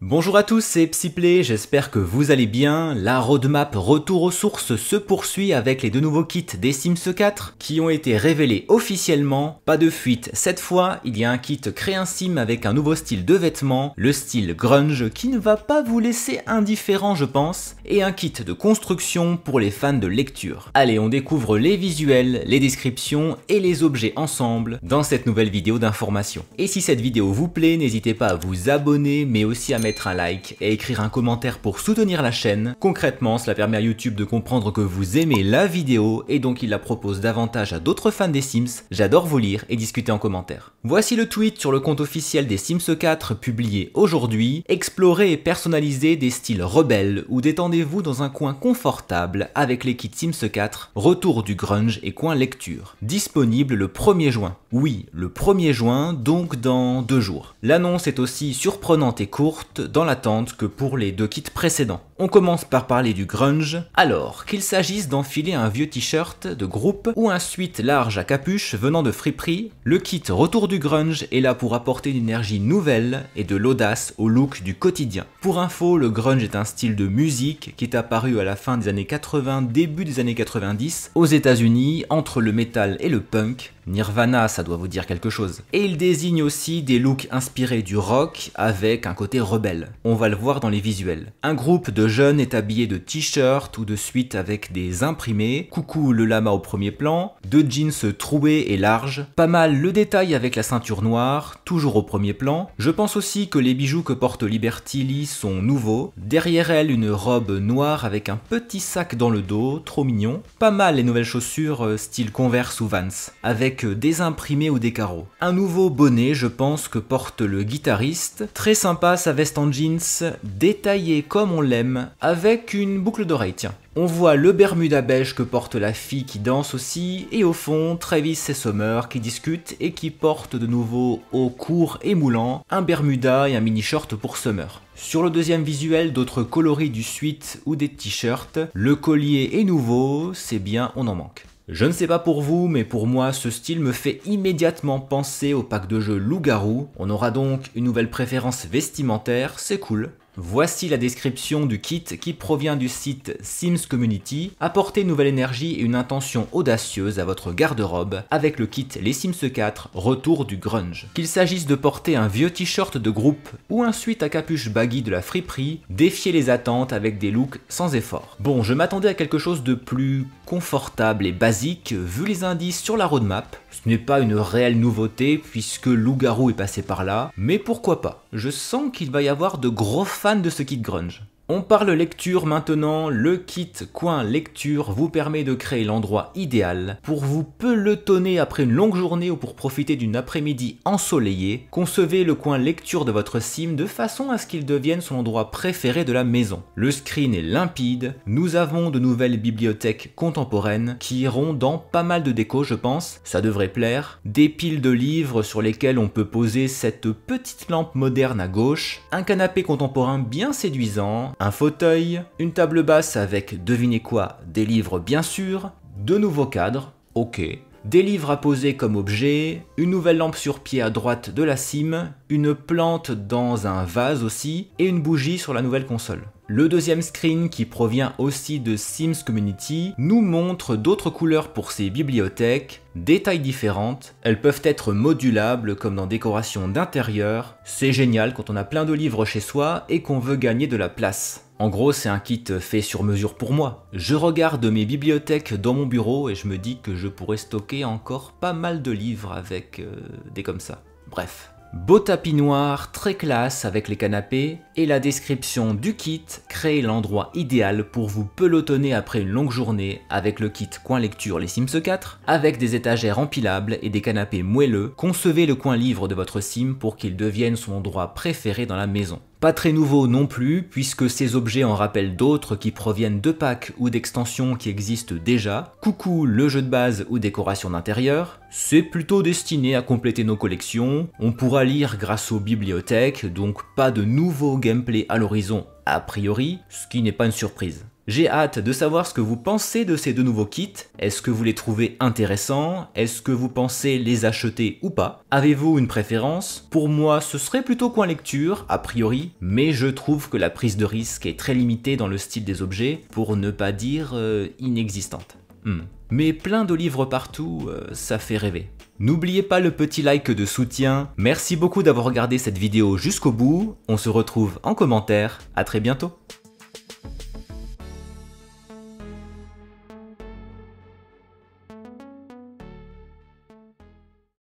Bonjour à tous, c'est Psyplay, j'espère que vous allez bien. La roadmap retour aux sources se poursuit avec les deux nouveaux kits des Sims 4 qui ont été révélés officiellement. Pas de fuite cette fois, il y a un kit Créer un Sim avec un nouveau style de vêtements, le style grunge qui ne va pas vous laisser indifférent je pense, et un kit de construction pour les fans de lecture. Allez, on découvre les visuels, les descriptions et les objets ensemble dans cette nouvelle vidéo d'information. Et si cette vidéo vous plaît, n'hésitez pas à vous abonner mais aussi à mettre mettre un like et écrire un commentaire pour soutenir la chaîne. Concrètement, cela permet à YouTube de comprendre que vous aimez la vidéo et donc il la propose davantage à d'autres fans des Sims. J'adore vous lire et discuter en commentaire. Voici le tweet sur le compte officiel des Sims 4 publié aujourd'hui. Explorez et personnalisez des styles rebelles ou détendez-vous dans un coin confortable avec les kits Sims 4, retour du grunge et coin lecture. Disponible le 1er juin. Oui, le 1er juin, donc dans deux jours. L'annonce est aussi surprenante et courte dans l'attente que pour les deux kits précédents. On commence par parler du grunge. Alors, qu'il s'agisse d'enfiler un vieux t-shirt de groupe ou un suite large à capuche venant de friperie, le kit Retour du grunge est là pour apporter une énergie nouvelle et de l'audace au look du quotidien. Pour info, le grunge est un style de musique qui est apparu à la fin des années 80, début des années 90, aux États-Unis, entre le metal et le punk, Nirvana, ça doit vous dire quelque chose. Et il désigne aussi des looks inspirés du rock avec un côté rebelle. On va le voir dans les visuels. Un groupe de jeune est habillé de t-shirt ou de suite avec des imprimés, coucou le lama au premier plan, deux jeans troués et larges, pas mal le détail avec la ceinture noire, toujours au premier plan. Je pense aussi que les bijoux que porte Liberty Lee sont nouveaux, derrière elle une robe noire avec un petit sac dans le dos, trop mignon, pas mal les nouvelles chaussures euh, style Converse ou Vans, avec euh, des imprimés ou des carreaux. Un nouveau bonnet je pense que porte le guitariste, très sympa sa veste en jeans, détaillée comme on l'aime, avec une boucle d'oreille, tiens. On voit le Bermuda beige que porte la fille qui danse aussi, et au fond, Travis et Summer qui discutent et qui portent de nouveau, au court et moulant, un Bermuda et un mini-short pour Summer. Sur le deuxième visuel, d'autres coloris du suite ou des t-shirts, le collier est nouveau, c'est bien, on en manque. Je ne sais pas pour vous, mais pour moi, ce style me fait immédiatement penser au pack de jeux Loup-Garou. On aura donc une nouvelle préférence vestimentaire, c'est cool. Voici la description du kit qui provient du site Sims Community. Apportez une nouvelle énergie et une intention audacieuse à votre garde-robe avec le kit Les Sims 4 Retour du Grunge. Qu'il s'agisse de porter un vieux t-shirt de groupe ou un suite à capuche baggy de la friperie, défiez les attentes avec des looks sans effort. Bon, je m'attendais à quelque chose de plus confortable et basique vu les indices sur la roadmap. Ce n'est pas une réelle nouveauté puisque Loup-Garou est passé par là, mais pourquoi pas Je sens qu'il va y avoir de gros fans de ce kit grunge. On parle lecture maintenant. Le kit coin lecture vous permet de créer l'endroit idéal pour vous pelotonner après une longue journée ou pour profiter d'une après-midi ensoleillée. Concevez le coin lecture de votre sim de façon à ce qu'il devienne son endroit préféré de la maison. Le screen est limpide. Nous avons de nouvelles bibliothèques contemporaines qui iront dans pas mal de déco, je pense. Ça devrait plaire. Des piles de livres sur lesquels on peut poser cette petite lampe moderne à gauche. Un canapé contemporain bien séduisant un fauteuil, une table basse avec, devinez quoi, des livres bien sûr, deux nouveaux cadres, ok, des livres à poser comme objet, une nouvelle lampe sur pied à droite de la cime, une plante dans un vase aussi, et une bougie sur la nouvelle console. Le deuxième screen, qui provient aussi de Sims Community, nous montre d'autres couleurs pour ces bibliothèques, détails différentes, elles peuvent être modulables comme dans décoration d'intérieur, c'est génial quand on a plein de livres chez soi et qu'on veut gagner de la place. En gros, c'est un kit fait sur mesure pour moi. Je regarde mes bibliothèques dans mon bureau et je me dis que je pourrais stocker encore pas mal de livres avec euh, des comme ça. Bref. Beau tapis noir, très classe avec les canapés, et la description du kit crée l'endroit idéal pour vous pelotonner après une longue journée avec le kit coin lecture Les Sims 4, avec des étagères empilables et des canapés moelleux, concevez le coin livre de votre sim pour qu'il devienne son endroit préféré dans la maison. Pas très nouveau non plus, puisque ces objets en rappellent d'autres qui proviennent de packs ou d'extensions qui existent déjà. Coucou le jeu de base ou décoration d'intérieur. C'est plutôt destiné à compléter nos collections. On pourra lire grâce aux bibliothèques, donc pas de nouveau gameplay à l'horizon a priori, ce qui n'est pas une surprise. J'ai hâte de savoir ce que vous pensez de ces deux nouveaux kits. Est-ce que vous les trouvez intéressants Est-ce que vous pensez les acheter ou pas Avez-vous une préférence Pour moi, ce serait plutôt coin lecture, a priori, mais je trouve que la prise de risque est très limitée dans le style des objets, pour ne pas dire euh, inexistante. Hmm. Mais plein de livres partout, euh, ça fait rêver. N'oubliez pas le petit like de soutien. Merci beaucoup d'avoir regardé cette vidéo jusqu'au bout. On se retrouve en commentaire. À très bientôt.